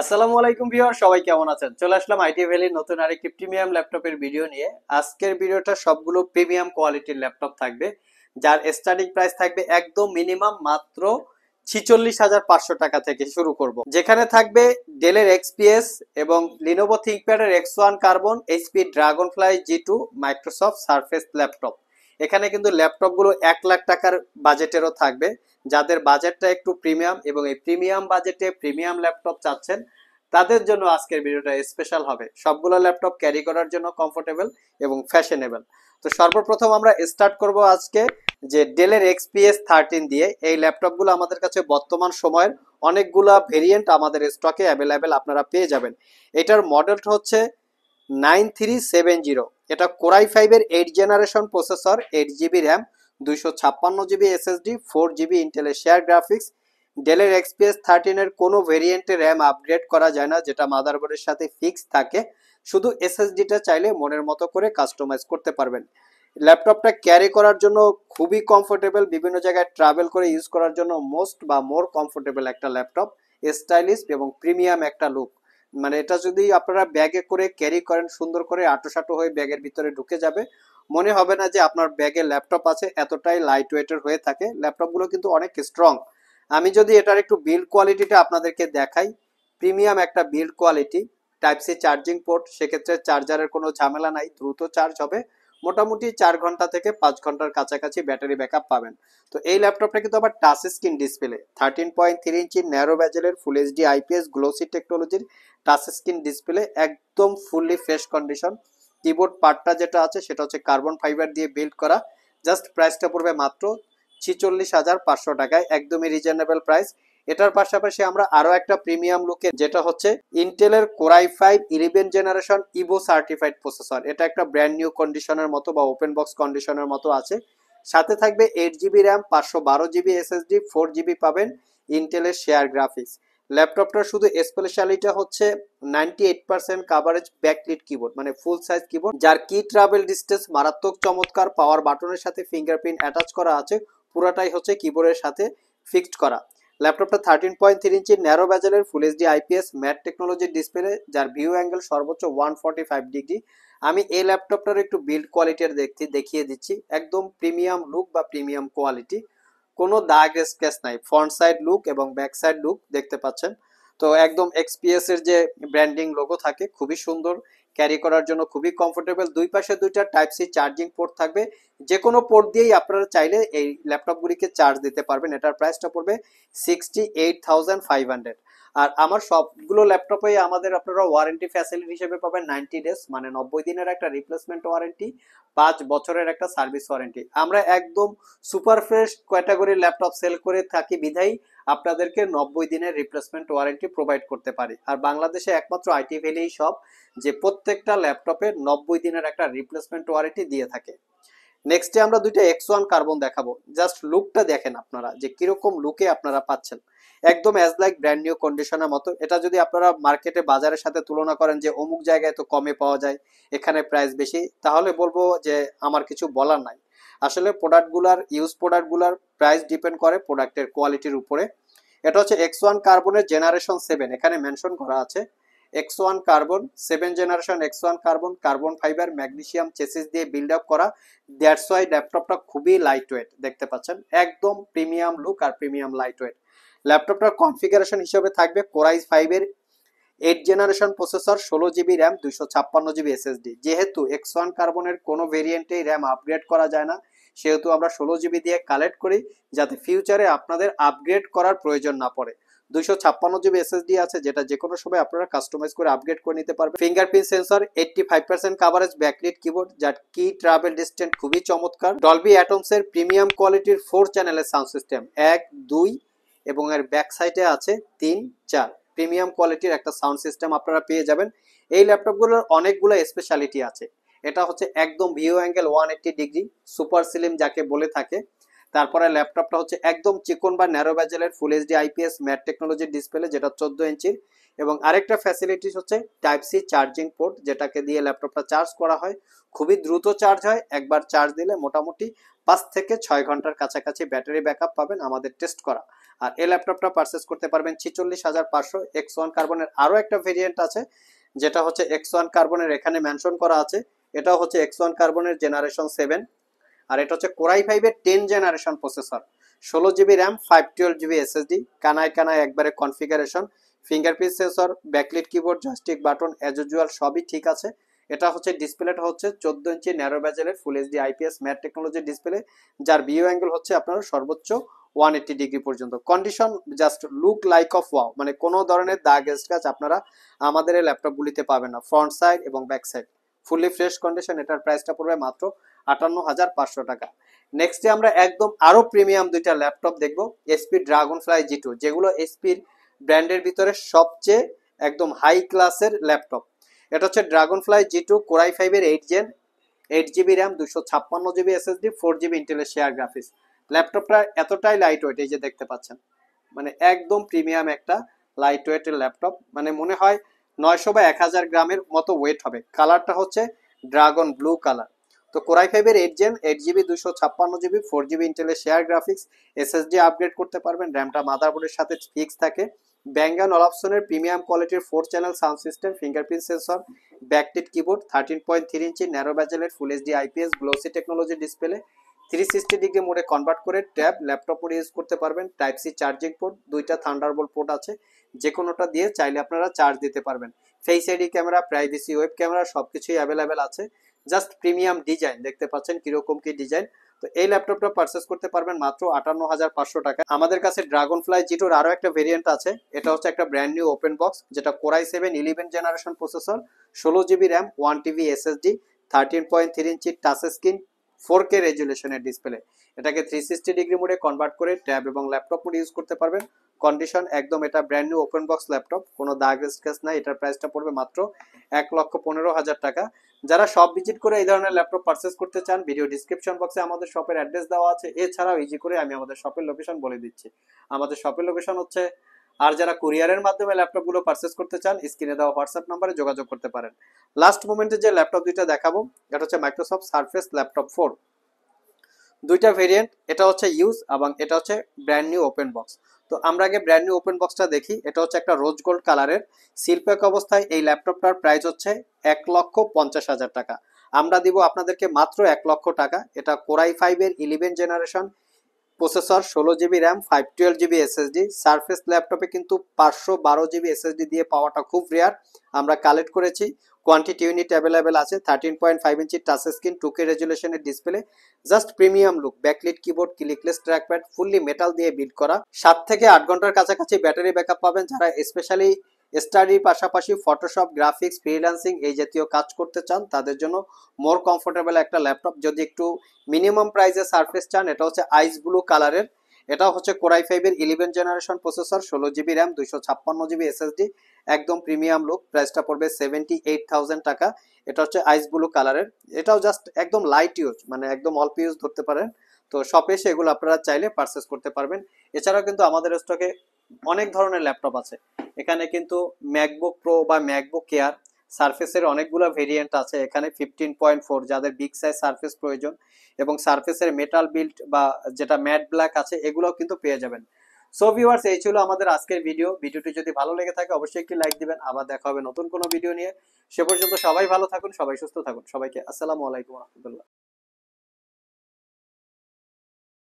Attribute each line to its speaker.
Speaker 1: আসসালামু আলাইকুম ভিউয়ার সবাই কেমন আছেন চলে আসলাম আইটি ভ্যালির নতুন আরেকটি প্রিমিয়াম ল্যাপটপের ভিডিও নিয়ে আজকের ভিডিওটা সবগুলো প্রিমিয়াম কোয়ালিটির ল্যাপটপ থাকবে যার স্টার্টিং প্রাইস থাকবে একদম মিনিমাম মাত্র ছিচল্লিশ হাজার পাঁচশো টাকা থেকে শুরু করব যেখানে থাকবে ডেলের এক্সপিএস এবং লিনোভো থিঙ্কপ্যাডের X one carbon HP Dragonfly G two Microsoft Surface laptop এখানে কিন্তু ল্যাপটপগুলো এক লাখ টাকার বাজেটেরও থাকবে যাদের বাজেটটা একটু প্রিমিয়াম এবং এই প্রিমিয়াম বাজেটে প্রিমিয়াম ল্যাপটপ চাচ্ছেন তাদের জন্য আজকের ভিডিওটা স্পেশাল হবে সবগুলো ল্যাপটপ ক্যারি করার জন্য কমফোর্টেবল এবং ফ্যাশনেবল তো সর্বপ্রথম আমরা স্টার্ট করব আজকে যে ডেলের এক্সপিএস থার্টিন দিয়ে এই ল্যাপটপগুলো আমাদের কাছে বর্তমান সময়ের অনেকগুলা ভেরিয়েন্ট আমাদের স্টকে অ্যাভেলেবেল আপনারা পেয়ে যাবেন এটার মডেলটা হচ্ছে নাইন থ্রি সেভেন জিরো এটা কোরাই ফাইভের eight generation processor eight GB RAM দুশো ছাপ্পান্ন জিবি এসএসডি ফোর জিবি ইন্টেলের শেয়ার গ্রাফিক্স ডেলের এক্সপিএস থার্টিনের কোনো ভেরিয়েন্টে র্যাম আপগ্রেড করা যায় না যেটা মাদারবোর্ডের সাথে ফিক্স থাকে শুধু এসএসডিটা চাইলে মনের মতো করে কাস্টমাইজ করতে পারবেন ল্যাপটপটা ক্যারি করার জন্য খুবই কমফোর্টেবল বিভিন্ন জায়গায় ট্রাভেল করে ইউজ করার জন্য মোস্ট বা মোর কমফোর্টেবল একটা ল্যাপটপ স্টাইলিশ এবং প্রিমিয়াম একটা লুক মানে এটা যদি আপনারা ব্যাগে করে ক্যারি করেন সুন্দর করে সাটো হয়ে ব্যাগের ভিতরে ঢুকে যাবে মনে হবে না যে আপনার ব্যাগে ল্যাপটপ আছে এতটাই লাইট ওয়েটের হয়ে থাকে ল্যাপটপগুলো কিন্তু অনেক স্ট্রং আমি যদি এটার একটু বিল্ড কোয়ালিটিটা আপনাদেরকে দেখাই প্রিমিয়াম একটা build quality type C charging port সেক্ষেত্রে চার্জারের কোনো ঝামেলা নাই দ্রুত চার্জ হবে মোটামুটি চার ঘন্টা থেকে পাঁচ ঘন্টার কাছাকাছি ব্যাটারি আপ পাবেন তো এই ল্যাপটপটা কিন্তু আবার touch screen display thirteen point three inch narrow ব্যাজেলের ফুল এইচডি আইপিএস গ্লোসি টেকনোলজির টাচ স্ক্রিন ডিসপ্লে একদম ফুললি ফ্রেশ কন্ডিশন কিবোর্ড পার্টটা যেটা আছে সেটা হচ্ছে কার্বন ফাইবার দিয়ে বিল্ড করা জাস্ট প্রাইসটা পড়বে মাত্র ছিচল্লিশ হাজার পাঁচশো টাকায় একদমই রিজনেবল প্রাইস এটার পাশাপাশি আমরা আরো একটা প্রিমিয়াম লুকে যেটা হচ্ছে ইন্টেলের core i five eleven generation Evo certified processor এটা একটা ব্র্যান্ড নিউ কন্ডিশনের মতো বা ওপেন বক্স কন্ডিশনের মতো আছে সাথে থাকবে এইট জিবি র্যাম পাঁচশো বারো জিবি এসএসডি ফোর জিবি পাবেন ইন্টেলের শেয়ার গ্রাফিক্স ল্যাপটপটার শুধু স্পেশালিটা হচ্ছে ninety eight percent coverage backlit keyboard মানে ফুল সাইজ কিবোর্ড যার কি ট্রাভেল ডিস্টেন্স মারাত্মক চমৎকার পাওয়ার বাটনের সাথে ফিঙ্গারপ্রিন্ট অ্যাটাচ করা আছে পুরাটাই হচ্ছে কিবোর্ডের সাথে ফিক্সড করা ল্যাপটপটা thirteen point three inch narrow ব্যাজেলের ফুল এইচডি আইপিএস ম্যাট টেকনোলজির ডিসপ্লে যার ভিউ অ্যাঙ্গেল সর্বোচ্চ ওয়ান ফর্টি ফাইভ ডিগ্রি আমি এই ল্যাপটপটার একটু বিল্ড কোয়ালিটির দেখতে দেখিয়ে দিচ্ছি একদম প্রিমিয়াম লুক বা প্রিমিয়াম কোয়ালিটি কোনো দাগ স্কেচ নাই ফ্রন্ট সাইড লুক এবং ব্যাক সাইড লুক দেখতে পাচ্ছেন তো একদম এক্সপিএস এর যে ব্র্যান্ডিং লোগো থাকে খুবই সুন্দর ক্যারি করার জন্য খুবই কমফোর্টেবল দুই পাশে দুইটা টাইপ সি চার্জিং পোর্ট থাকবে যে কোনো পোর্ট দিয়েই আপনারা চাইলে এই ল্যাপটপগুলিকে চার্জ দিতে পারবেন এটার প্রাইসটা পড়বে sixty eight thousand five hundred আর আমার সবগুলো ল্যাপটপে আমাদের আপনারা ওয়ারেন্টি ফ্যাসিলিটি হিসেবে পাবেন নাইনটি ডেজ মানে নব্বই দিনের একটা রিপ্লেসমেন্ট ওয়ারেন্টি পাঁচ বছরের একটা সার্ভিস ওয়ারেন্টি আমরা একদম সুপার ফ্রেশ ক্যাটাগরির ল্যাপটপ সেল করে থাকি বিধায়ী আপনাদেরকে নব্বই দিনের রিপ্লেসমেন্ট ওয়ারেন্টি প্রোভাইড করতে পারি আর বাংলাদেশে একমাত্র আইটি ভ্যালি সব যে প্রত্যেকটা ল্যাপটপে নব্বই দিনের একটা রিপ্লেসমেন্ট ওয়ারেন্টি দিয়ে থাকে নেক্সটে আমরা দুইটা এক্স ওয়ান কার্বন দেখাবো জাস্ট লুকটা দেখেন আপনারা যে কিরকম লুকে আপনারা পাচ্ছেন একদম অ্যাজ লাইক ব্র্যান্ড নিউ কন্ডিশনের মতো এটা যদি আপনারা মার্কেটে বাজারের সাথে তুলনা করেন যে অমুক জায়গায় তো কমে পাওয়া যায় এখানে প্রাইস বেশি তাহলে বলবো যে আমার কিছু বলার নাই আসলে প্রোডাক্টগুলার ইউজ প্রোডাক্টগুলার প্রাইস ডিপেন্ড করে প্রোডাক্টের কোয়ালিটির উপরে এটা হচ্ছে এক্স ওয়ান কার্বনের জেনারেশন সেভেন এখানে মেনশন করা আছে X one Carbon seven generation X one Carbon carbon fibre magnesium chassis দিয়ে বিল্ড আপ করা দ্যাটস ওয়াই ল্যাপটপটা খুবই লাইট ওয়েট দেখতে পাচ্ছেন একদম প্রিমিয়াম লুক আর প্রিমিয়াম লাইট ওয়েট ল্যাপটপটার কনফিগারেশন হিসেবে থাকবে কোরাইজ ফাইভের এইট জেনারেশন প্রসেসর ষোলো জিবি র্যাম দুশো ছাপ্পান্ন জিবি এসএসডি যেহেতু এক্স ওয়ান কার্বনের কোনো ভেরিয়েন্টেই র্যাম আপগ্রেড করা যায় না সেহেতু আমরা ষোলো জিবি দিয়ে কালেক্ট করি যাতে ফিউচারে আপনাদের আপগ্রেড করার প্রয়োজন না পড়ে দুইশো ছাপ্পান্ন জিবি এসএসডি আছে যেটা যে কোনো সময় আপনারা কাস্টমাইজ করে আপগ্রেড করে নিতে পারবেন fingerprint sensor eighty five percent coverage backlit keyboard যার কি ট্রাভেল ডিস্টেন্ট খুবই চমৎকার ডলবি অ্যাটমসের প্রিমিয়াম কোয়ালিটির ফোর চ্যানেলের সাউন্ড সিস্টেম এক দুই এবং এর ব্যাক সাইডে আছে তিন চার প্রিমিয়াম কোয়ালিটির একটা সাউন্ড সিস্টেম আপনারা পেয়ে যাবেন এই ল্যাপটপগুলোর অনেকগুলো স্পেশালিটি আছে এটা হচ্ছে একদম view angle one eighty degree super slim যাকে বলে থাকে তারপরে ল্যাপটপটা হচ্ছে একদম চিকন বা ন্যারো ব্যাজেলের ফুল এইচডি আইপিএস ম্যাট টেকনোলজির ডিসপ্লে যেটা চোদ্দ ইঞ্চির এবং আরেকটা ফ্যাসিলিটিস হচ্ছে টাইপ সি চার্জিং পোর্ট যেটাকে দিয়ে ল্যাপটপটা চার্জ করা হয় খুবই দ্রুত চার্জ হয় একবার চার্জ দিলে মোটামুটি পাঁচ থেকে ছয় ঘন্টার কাছাকাছি ব্যাটারি ব্যাকআপ পাবেন আমাদের টেস্ট করা আর এই ল্যাপটপটা পারচেস করতে পারবেন ছিচল্লিশ হাজার পাঁচশো এক্স ওয়ান কার্বনের আরও একটা ভেরিয়েন্ট আছে যেটা হচ্ছে এক্স ওয়ান কার্বনের এখানে মেনশন করা আছে এটা হচ্ছে এক্স ওয়ান কার্বনের জেনারেশন সেভেন আর এটা হচ্ছে কোরাই ফাইভের টেন জেনারেশন প্রসেসর ষোলো GB RAM five twelve GB SSD কানায় কানায় একবারে configuration fingerprint sensor backlit keyboard joystick button as usual সবই ঠিক আছে এটা হচ্ছে ডিসপ্লেটা হচ্ছে চোদ্দ ইঞ্চি ন্যারো ব্যাজেলের full HD IPS matte technology display যার ভিউ অ্যাঙ্গেল হচ্ছে আপনার সর্বোচ্চ ওয়ান এইটি ডিগ্রি পর্যন্ত condition just look like of wow মানে কোনো ধরনের দাগ গাছ আপনারা আমাদের এই ল্যাপটপগুলিতে পাবেন না ফ্রন্ট সাইড এবং back side fully fresh condition এটার প্রাইসটা পড়বে মাত্র আটান্ন হাজার পাঁচশো টাকা নেক্সটে আমরা একদম আরও প্রিমিয়াম দুইটা ল্যাপটপ দেখব HP Dragonfly G two যেগুলো এসপির ব্র্যান্ডের ভিতরে সবচেয়ে একদম হাই ক্লাসের ল্যাপটপ এটা হচ্ছে Dragonfly G two core i ফাইভের eight gen eight GB RAM দুশো ছাপ্পান্ন জিবি এসএসডি ফোর জিবি ইন্টেলের শেয়ার গ্রাফিক্স ল্যাপটপটা এতটাই লাইট ওয়েট এই যে দেখতে পাচ্ছেন মানে একদম প্রিমিয়াম একটা লাইট ওয়েটের ল্যাপটপ মানে মনে হয় নয়শো বা এক হাজার গ্রামের মতো ওয়েট হবে কালারটা হচ্ছে ড্রাগন ব্লু কালার তো কোরাই ফাইভের এইট জেন এইট জিবি দুশো ছাপ্পান্ন জিবি ফোর জিবি ইন্টেলের শেয়ার গ্রাফিক্স এসএসডি আপগ্রেড করতে পারবেন র্যামটা মাদারবোর্ডের সাথে ফিক্স থাকে ব্যাঙ্গান অলপসনের প্রিমিয়াম কোয়ালিটির four channel sound system fingerprint sensor backlit keyboard thirteen point three inch narrow ব্যাজেলের full HD IPS glossy technology display three sixty degree মোডে কনভার্ট করে ট্যাব ল্যাপটপ মোডে ইউজ করতে পারবেন টাইপ সি চার্জিং পোর্ট দুইটা Thunderbolt port আছে যে কোনোটা দিয়ে চাইলে আপনারা চার্জ দিতে পারবেন face ID camera privacy web camera সব কিছুই অ্যাভেলেবেল আছে জাস্ট প্রিমিয়াম ডিজাইন দেখতে পাচ্ছেন কীরকম কী ডিজাইন তো এই ল্যাপটপটা পারচেস করতে পারবেন মাত্র আটান্ন হাজার পাঁচশো টাকা আমাদের কাছে ড্রাগন ফ্লাই জিটোর আরও একটা ভেরিয়েন্ট আছে এটা হচ্ছে একটা ব্র্যান্ড নিউ ওপেন বক্স যেটা core i seven eleven generation processor ষোলো GB RAM one TB SSD thirteen point three inch touch screen four K রেজুলেশনের ডিসপ্লে এটাকে থ্রি সিক্সটি ডিগ্রি মোডে কনভার্ট করে ট্যাব এবং ল্যাপটপ মোড ইউজ করতে পারবেন condition একদম এটা brand new open box laptop কোনো দাগ স্কেচ নাই এটার প্রাইসটা পড়বে মাত্র এক লক্ষ পনেরো হাজার টাকা যারা সব ভিজিট করে এই ধরনের ল্যাপটপ পারচেস করতে চান ভিডিও ডিসক্রিপশন বক্সে আমাদের শপের অ্যাড্রেস দেওয়া আছে এছাড়াও ইজি করে আমি আমাদের শপের লোকেশন বলে দিচ্ছি আমাদের শপের লোকেশন হচ্ছে আর যারা কুরিয়ারের মাধ্যমে ল্যাপটপগুলো পারচেস করতে চান স্ক্রিনে দেওয়া হোয়াটসঅ্যাপ নাম্বারে যোগাযোগ করতে পারেন লাস্ট মোমেন্টে যে ল্যাপটপ দুইটা দেখাবো এটা হচ্ছে মাইক্রোসফট সার্ফেস ল্যাপটপ ফোর দুইটা ভেরিয়েন্ট এটা হচ্ছে ইউজ এবং এটা হচ্ছে ব্র্যান্ড নিউ ওপেন বক্স তো আমরা আগে ব্র্যান্ড নিউ ওপেন বক্সটা দেখি এটা হচ্ছে একটা রোজ গোল্ড কালারের শিল্পক অবস্থায় এই ল্যাপটপটার প্রাইস হচ্ছে এক লক্ষ পঞ্চাশ হাজার টাকা আমরা দিব আপনাদেরকে মাত্র এক লক্ষ টাকা এটা কোরাই ফাইভের ইলেভেন জেনারেশন প্রসেসর ষোলো GB RAM five twelve GB SSD Surface ল্যাপটপে কিন্তু পাঁচশো বারো জিবি এসএসডি দিয়ে পাওয়াটা খুব রেয়ার আমরা কালেক্ট করেছি কোয়ান্টিটি ইউনিট অ্যাভেলেবেল আছে thirteen point five inch touch screen two K রেজুলেশনের display just premium look backlit keyboard clickless trackpad fully metal দিয়ে বিল্ড করা সাত থেকে আট ঘন্টার কাছাকাছি ব্যাটারি ব্যাকআপ পাবেন যারা স্পেশালি স্টাডির পাশাপাশি ফটোশপ গ্রাফিক্স ফ্রিল্যান্সিং এই জাতীয় কাজ করতে চান তাদের জন্য মোর কমফোর্টেবল একটা ল্যাপটপ যদি একটু মিনিমাম প্রাইসে সারফেস চান এটা হচ্ছে আইস ব্লু কালারের এটা হচ্ছে কোরাই ফাইভের ইলেভেন জেনারেশন প্রসেসর ষোলো জিবি র্যাম দুইশো ছাপ্পান্ন জিবি এসএসডি একদম প্রিমিয়াম লুক প্রাইসটা পড়বে সেভেন্টি এইট থাউজেন্ড টাকা এটা হচ্ছে আইস ব্লু কালারের এটাও জাস্ট একদম লাইট ইউজ মানে একদম অল্প ইউজ ধরতে পারেন তো শপে এসে এগুলো আপনারা চাইলে পারচেস করতে পারবেন এছাড়াও কিন্তু আমাদের স্টকে অনেক ধরনের ল্যাপটপ আছে এখানে কিন্তু ম্যাকবুক প্রো বা ম্যাকবুক কেয়ার সার্ফেসের অনেকগুলো ভেরিয়েন্ট আছে এখানে ফিফটিন পয়েন্ট ফোর যাদের বিগ সাইজ সার্ফেস প্রয়োজন এবং সার্ফেসের মেটাল বিল্ট বা যেটা ম্যাট ব্ল্যাক আছে এগুলোও কিন্তু পেয়ে যাবেন সো ভিউয়ার্স এই ছিল আমাদের আজকের ভিডিও ভিডিওটি যদি ভালো লেগে থাকে অবশ্যই একটি লাইক দিবেন আবার দেখা হবে নতুন কোনো ভিডিও নিয়ে সে পর্যন্ত সবাই ভালো থাকুন সবাই সুস্থ থাকুন সবাইকে আসসালামু আলাইকুম রহমতুল্লাহ